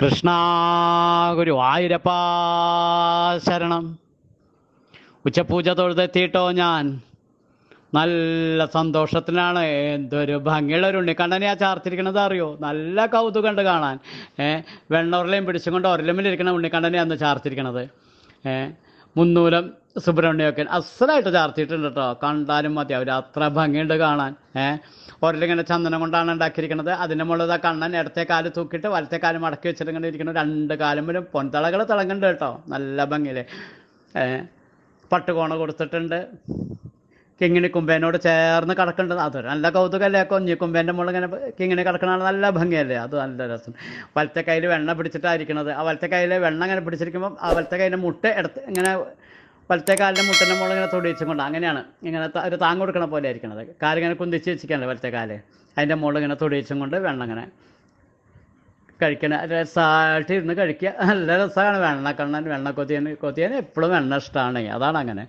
കൃഷ്ണ ഗുരുവായൂരപ്പാ ശരണം ഉച്ചപൂജ തൊഴുതെത്തിയിട്ടോ ഞാൻ നല്ല സന്തോഷത്തിനാണ് എന്തൊരു ഭംഗിയുള്ള ഒരു ഉണ്ണിക്കണ്ണനെ ആ ചാർത്തിരിക്കണത് അറിയോ നല്ല കൗതുകം കൗതുകമുണ്ട് കാണാൻ ഏഹ് വെണ്ണൂറിലേയും പിടിച്ചും കൊണ്ട് ഒരലമ്മിലിരിക്കണ ഉണ്ണിക്കണ്ണനെയാണ് ചാർത്തിരിക്കണത് ഏഹ് മുന്നൂലം സുബ്രഹ്മണ്യമൊക്കെ അസലായിട്ട് ചാർത്തിയിട്ടുണ്ട് കേട്ടോ കണ്ടാലും മതി അവർ അത്ര ഭംഗിയുണ്ട് കാണാൻ ഏഹ് ഒരലിങ്ങനെ ചന്ദനം കൊണ്ടാണ് ഉണ്ടാക്കിയിരിക്കുന്നത് അതിൻ്റെ മുകളിൽ കണ്ണൻ ഇടത്തെ കാല് തൂക്കിയിട്ട് വലത്തെ കാല് മടക്കി വെച്ചിട്ട് ഇങ്ങനെ ഇരിക്കുന്നു രണ്ട് കാലും വരും പൊൻതളകൾ തിളങ്ങുന്നുണ്ട് കേട്ടോ നല്ല ഭംഗിയിൽ ഏഹ് പട്ടുകോണ കൊടുത്തിട്ടുണ്ട് കിങ്ങിണി കുമ്പേനോട് ചേർന്ന് കിടക്കേണ്ടത് അതൊരു നല്ല കൗതുകല്ലേ കൊഞ്ഞി കുമ്പേൻ്റെ മുകളിൽ ഇങ്ങനെ കിങ്ങിണി കിടക്കണതാണ് നല്ല ഭംഗിയല്ലേ അത് നല്ല രസം വലത്തെ കയ്യിൽ വെണ്ണ പിടിച്ചിട്ടായിരിക്കണത് ആ വലത്തെ കയ്യിൽ വെണ്ണ ഇങ്ങനെ പിടിച്ചിരിക്കുമ്പോൾ ആ വലത്തെ കയ്യിൽ മുട്ട എടുത്ത് ഇങ്ങനെ പലത്തെ കാലിൻ്റെ മുട്ടൻ്റെ മോളെ ഇങ്ങനെ തൊടി വെച്ചുകൊണ്ട് അങ്ങനെയാണ് ഇങ്ങനെ ഒരു താങ്ങ് കൊടുക്കണ പോലെ അത് കാലിങ്ങനെ കുന്തിച്ച് വെച്ചിരിക്കണത് പലത്തെ കാല് അതിൻ്റെ മുകളിൽ ഇങ്ങനെ തൊടി വെച്ചും കൊണ്ട് വെള്ളം ഇങ്ങനെ കഴിക്കണ രസമായിട്ട് ഇരുന്ന് കഴിക്കുക നല്ല രസമാണ് വെണ്ണ കണ്ണൻ വെണ്ണ കൊതിയന് കൊതിയന് എപ്പോഴും വെണ്ണ ഇഷ്ടമാണ് അതാണ് അങ്ങനെ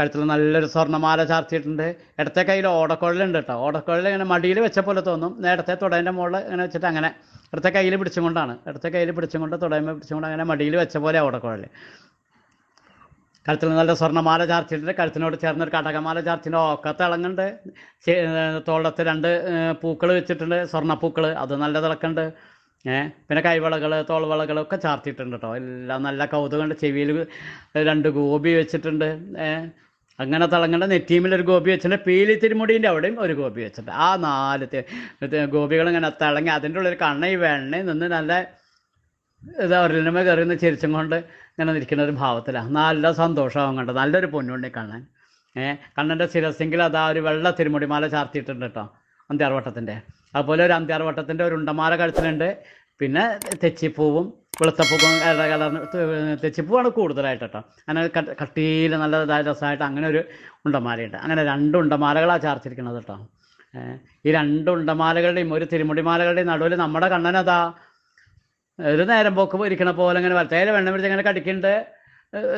കഴുത്തിൽ നല്ലൊരു സ്വർണ്ണമാല ചാർത്തിയിട്ടുണ്ട് ഇടത്തെ കയ്യിൽ ഓടക്കുഴലുണ്ട് കേട്ടോ ഓടക്കുഴൽ ഇങ്ങനെ മടിയിൽ വെച്ച പോലെ തോന്നും നേരത്തെ തുടയൻ്റെ മുകളിൽ ഇങ്ങനെ വെച്ചിട്ട് അങ്ങനെ ഇടത്തെ കയ്യിൽ പിടിച്ചുകൊണ്ടാണ് ഇടത്തെ കയ്യിൽ പിടിച്ചുകൊണ്ട് തുടയുമ്പോൾ പിടിച്ചുകൊണ്ട് അങ്ങനെ മടിയിൽ വെച്ച പോലെ ഓടക്കുഴൽ കഴുത്തിൽ നല്ല സ്വർണ്ണമാല ചാർച്ചിട്ടുണ്ട് കഴുത്തിനോട് ചേർന്ന് ഒരു കടകമാല ചാർച്ചിൻ്റെ ഒക്കെ തിളങ്ങുണ്ട് തോളത്ത് രണ്ട് പൂക്കൾ വെച്ചിട്ടുണ്ട് സ്വർണ്ണപ്പൂക്കൾ അത് നല്ല തിളക്കുണ്ട് ഏഹ് പിന്നെ കൈവളകൾ ഒക്കെ ചാർത്തിയിട്ടുണ്ട് കേട്ടോ എല്ലാം നല്ല കൗതുകമുണ്ട് ചെവിയിൽ രണ്ട് ഗോപി വെച്ചിട്ടുണ്ട് ഏഹ് അങ്ങനെ തിളങ്ങേണ്ട നെറ്റീമിൽ ഒരു ഗോപി വെച്ചിട്ടുണ്ട് പീലി തിരുമുടീൻ്റെ അവിടെയും ഒരു ഗോപി വെച്ചിട്ടുണ്ട് ആ നാല് ഗോപികൾ ഇങ്ങനെ തിളങ്ങി അതിൻ്റെ ഉള്ളിൽ കണ്ണ ഈ വെണ്ണയിൽ നിന്ന് നല്ല അവരുടെ അവരിലമ്മ കയറുന്ന ചിരിച്ചും കൊണ്ട് ഇങ്ങനെ നിൽക്കുന്ന ഒരു ഭാവത്തിലാണ് നല്ല സന്തോഷമാവും കണ്ടത് നല്ലൊരു പൊന്നുണ്ണി കണ്ണൻ ഏഹ് കണ്ണൻ്റെ ശിരസെങ്കിൽ അതാ ഒരു വെള്ള തിരുമുടിമാല ചാർത്തിയിട്ടുണ്ട് കേട്ടോ അന്ത്യാർവട്ടത്തിൻ്റെ അതുപോലെ ഒരു അന്ത്യാർവട്ടത്തിൻ്റെ ഒരു ഉണ്ടമാല കഴുത്തിലുണ്ട് പിന്നെ തെച്ചിപ്പൂവും വെളുത്തപ്പൂക്കും ഇട കലർന്ന് തെച്ചിപ്പൂവാണ് കൂടുതലായിട്ട് കേട്ടോ അങ്ങനെ കട്ടിയിൽ നല്ല രസമായിട്ട് അങ്ങനെ ഒരു ഉണ്ടമാലയുണ്ട് അങ്ങനെ രണ്ട് ഉണ്ടമാലകളാണ് ചാർത്തിരിക്കുന്നത് കേട്ടോ ഈ രണ്ട് ഉണ്ടമാലകളുടെയും ഒരു തിരുമുടിമാലകളുടെയും നടുവിൽ നമ്മുടെ കണ്ണനതാ ഒരു നേരം പോക്ക് ഇരിക്കണ പോലെ അങ്ങനെ വലത്തേലെ വെള്ളം പിടിച്ച് അങ്ങനെ കടിക്കണ്ട്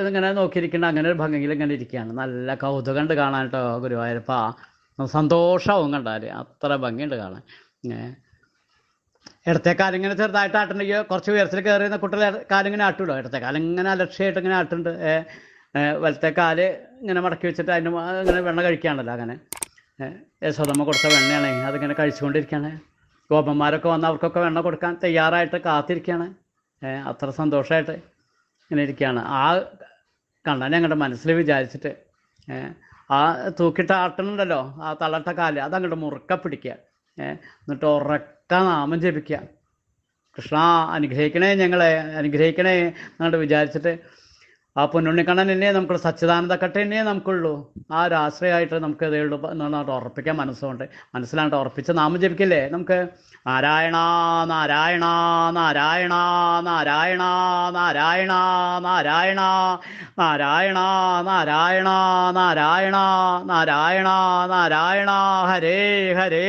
ഇങ്ങനെ നോക്കിയിരിക്കുന്നുണ്ട് അങ്ങനെ ഒരു ഭംഗിയിൽ ഇങ്ങനെ ഇരിക്കുകയാണ് നല്ല കൗതുകം ഉണ്ട് കാണാൻ കേട്ടോ ഗുരുവായൂരപ്പ സന്തോഷവും കണ്ടാൽ അത്ര ഭംഗിയുണ്ട് കാണാൻ ഇടത്തെ കാലം ഇങ്ങനെ ചെറുതായിട്ട് ആട്ടുണ്ടെങ്കിൽ കുറച്ച് ഉയരത്തിൽ കയറി കുട്ടികൾ കുട്ടികളെ കാലം ഇങ്ങനെ ആട്ടുമല്ലോ ഇടത്തെ കാലം ഇങ്ങനെ അലക്ഷ്യമായിട്ട് ഇങ്ങനെ ആട്ടുണ്ട് വലത്തെ കാല് ഇങ്ങനെ മടക്കി വെച്ചിട്ട് അതിന് ഇങ്ങനെ വെണ്ണ കഴിക്കുകയാണല്ലോ അങ്ങനെ സ്വതമ്മ കൊടുത്ത വെണ്ണയാണ് അതിങ്ങനെ കഴിച്ചുകൊണ്ടിരിക്കുകയാണ് ഗോപന്മാരൊക്കെ വന്ന് അവർക്കൊക്കെ വെണ്ണ കൊടുക്കാൻ തയ്യാറായിട്ട് കാത്തിരിക്കുകയാണ് അത്ര സന്തോഷമായിട്ട് ഇങ്ങനെ ഇരിക്കുകയാണ് ആ കണ്ണൻ ഞങ്ങളുടെ മനസ്സിൽ വിചാരിച്ചിട്ട് ആ തൂക്കിട്ട ആട്ടണുണ്ടല്ലോ ആ തള്ളട്ട കാല് അതങ്ങോട്ട് മുറുക്ക പിടിക്കുക എന്നിട്ട് ഉറക്ക നാമം ജപിക്കുക കൃഷ്ണ അനുഗ്രഹിക്കണേ ഞങ്ങളെ അനുഗ്രഹിക്കണേ എന്നിട്ട് വിചാരിച്ചിട്ട് ಆ പൊന്നുണ്ണിക്കണ്ണനെ നമുക്കുള്ള സച്ചിദാനന്ദ കട്ടനെ നമുക്കുള്ളൂ ആ ഒരു ആശ്രയമായിട്ട് നമുക്ക് ഇതേ ഉള്ളൂ എന്നുള്ളത് ഉറപ്പിക്കാൻ മനസ്സുകൊണ്ട് മനസ്സിലാണ്ട് ഉറപ്പിച്ച് നാമം ജപിക്കല്ലേ നമുക്ക് നാരായണ നാരായണ നാരായണ നാരായണ നാരായണ നാരായണ നാരായണ നാരായണ നാരായണ നാരായണ നാരായണ ഹരേ ഹരേ